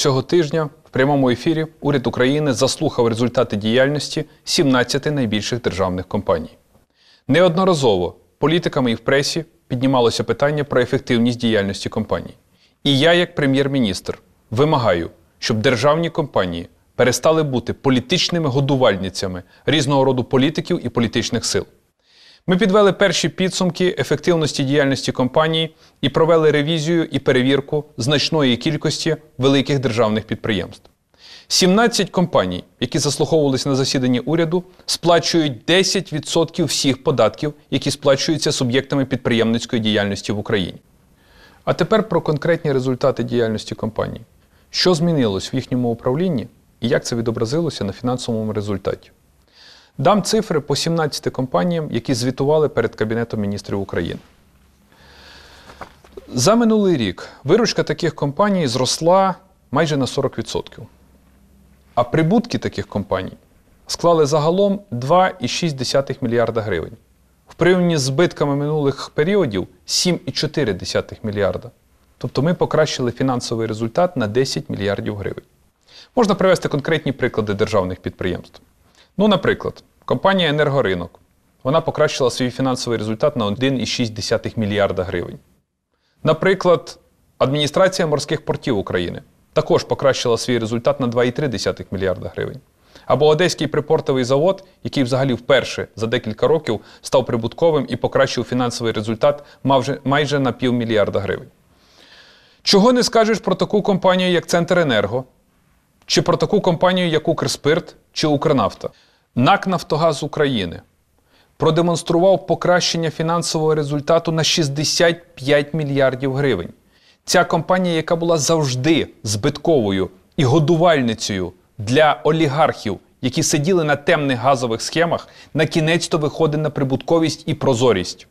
Цього тижня в прямому ефірі уряд України заслухав результати діяльності 17 найбільших державних компаній. Неодноразово політиками і в пресі піднімалося питання про ефективність діяльності компаній. І я, як прем'єр-міністр, вимагаю, щоб державні компанії перестали бути політичними годувальницями різного роду політиків і політичних сил. Ми підвели перші підсумки ефективності діяльності компанії і провели ревізію і перевірку значної кількості великих державних підприємств. 17 компаній, які заслуховувалися на засіданні уряду, сплачують 10% всіх податків, які сплачуються суб'єктами підприємницької діяльності в Україні. А тепер про конкретні результати діяльності компаній. Що змінилось в їхньому управлінні і як це відобразилося на фінансовому результаті? Дам цифри по 17 компаніям, які звітували перед Кабінетом міністрів України. За минулий рік виручка таких компаній зросла майже на 40%. А прибутки таких компаній склали загалом 2,6 мільярда гривень. В порівнянні з збитками минулих періодів 7,4 мільярда. Тобто ми покращили фінансовий результат на 10 мільярдів гривень. Можна привести конкретні приклади державних підприємств. Ну, наприклад, Компанія енергоринок. Вона покращила свій фінансовий результат на 1,6 мільярда гривень. Наприклад, адміністрація морських портів України також покращила свій результат на 2,3 мільярда гривень. Або Одеський припортовий завод, який взагалі вперше за декілька років став прибутковим і покращив фінансовий результат майже на півмільярда гривень. Чого не скажеш про таку компанію, як Центренерго чи про таку компанію, як Укрспирт чи Укрнафта? НАК Нафтогаз України продемонстрував покращення фінансового результату на 65 мільярдів гривень. Ця компанія, яка була завжди збитковою і годувальницею для олігархів, які сиділи на темних газових схемах, на кінець то виходить на прибутковість і прозорість.